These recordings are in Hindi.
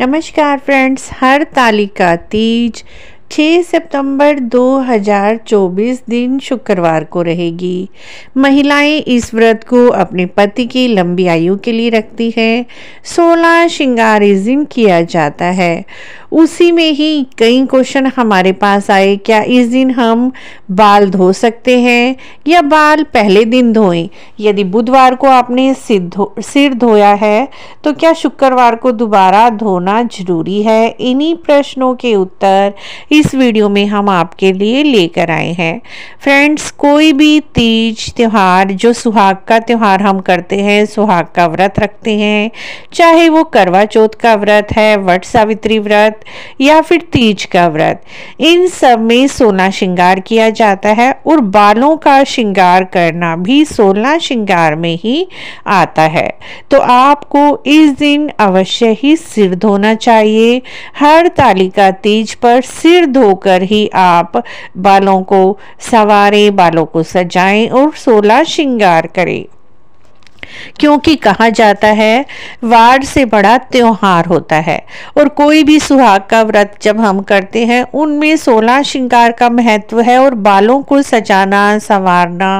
नमस्कार फ्रेंड्स हर तालिका तीज 6 सितंबर 2024 दिन शुक्रवार को रहेगी महिलाएं इस व्रत को अपने पति की लंबी आयु के लिए रखती हैं सोलह श्रृंगार इस दिन किया जाता है उसी में ही कई क्वेश्चन हमारे पास आए क्या इस दिन हम बाल धो सकते हैं या बाल पहले दिन धोएं यदि बुधवार को आपने सिर धो सिर धोया है तो क्या शुक्रवार को दोबारा धोना जरूरी है इन्हीं प्रश्नों के उत्तर इस वीडियो में हम आपके लिए लेकर आए हैं फ्रेंड्स कोई भी तीज त्यौहार जो सुहाग का त्यौहार हम करते हैं सुहाग का व्रत रखते हैं चाहे वो करवा चौथ का व्रत है वट सावित्री व्रत या फिर तीज का व्रत इन सब में सोलह श्रृंगार किया जाता है और बालों का श्रृंगार करना भी सोलह श्रृंगार में ही आता है तो आपको इस दिन अवश्य ही सिर धोना चाहिए हर तालिका तीज पर सिर धोकर ही आप बालों को संवारें बालों को सजाएं और सोलह श्रृंगार करें क्योंकि कहा जाता है वार से बड़ा त्यौहार होता है और कोई भी सुहाग का व्रत जब हम करते हैं उनमें सोलह श्रृंगार का महत्व है और बालों को सजाना संवारना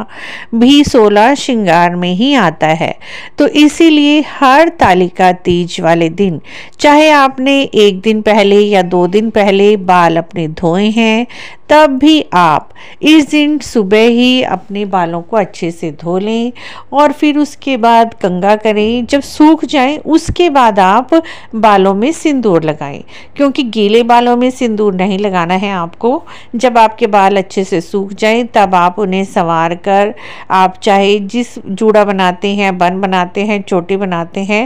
भी सोलह श्रृंगार में ही आता है तो इसीलिए हर तालिका तीज वाले दिन चाहे आपने एक दिन पहले या दो दिन पहले बाल अपने धोए हैं तब भी आप इस दिन सुबह ही अपने बालों को अच्छे से धो लें और फिर उसके बाद बाद कंगा करें जब सूख जाए उसके बाद आप बालों में सिंदूर लगाएं क्योंकि गीले बालों में सिंदूर नहीं लगाना है आपको जब आपके बाल अच्छे से सूख जाएं तब आप उन्हें संवार कर आप चाहे जिस जूड़ा बनाते हैं बन बनाते हैं चोटी बनाते हैं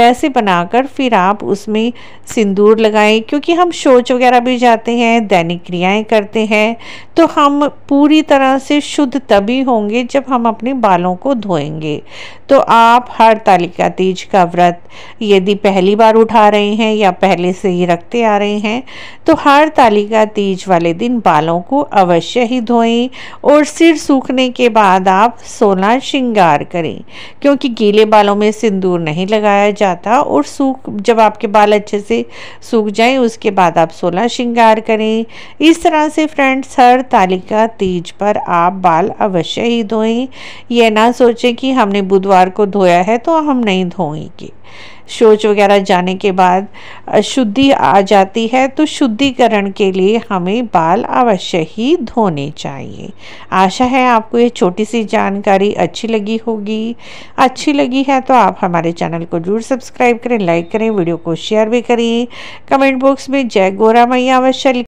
वैसे बनाकर फिर आप उसमें सिंदूर लगाएं क्योंकि हम शौच वगैरह भी जाते हैं दैनिक क्रियाएं करते हैं तो हम पूरी तरह से शुद्ध तभी होंगे जब हम अपने बालों को धोएंगे तो आप हर तालिका तीज का व्रत यदि पहली बार उठा रहे हैं या पहले से ही रखते आ रहे हैं तो हर तालिका तीज वाले दिन बालों को अवश्य ही धोएं और सिर सूखने के बाद आप सोलह श्रृंगार करें क्योंकि गीले बालों में सिंदूर नहीं लगाया जाता और सूख जब आपके बाल अच्छे से सूख जाएं उसके बाद आप सोलह श्रृंगार करें इस तरह से फ्रेंड्स हर तालिका तीज पर आप बाल अवश्य ही धोएं यह ना सोचें कि हमने बुधवार परिवार को धोया है तो हम नहीं धोएंगे शौच वगैरह जाने के बाद शुद्धि आ जाती है तो शुद्धिकरण के लिए हमें बाल अवश्य ही धोने चाहिए आशा है आपको ये छोटी सी जानकारी अच्छी लगी होगी अच्छी लगी है तो आप हमारे चैनल को जरूर सब्सक्राइब करें लाइक करें वीडियो को शेयर भी करें कमेंट बॉक्स में जय गोरा मैया अवश्य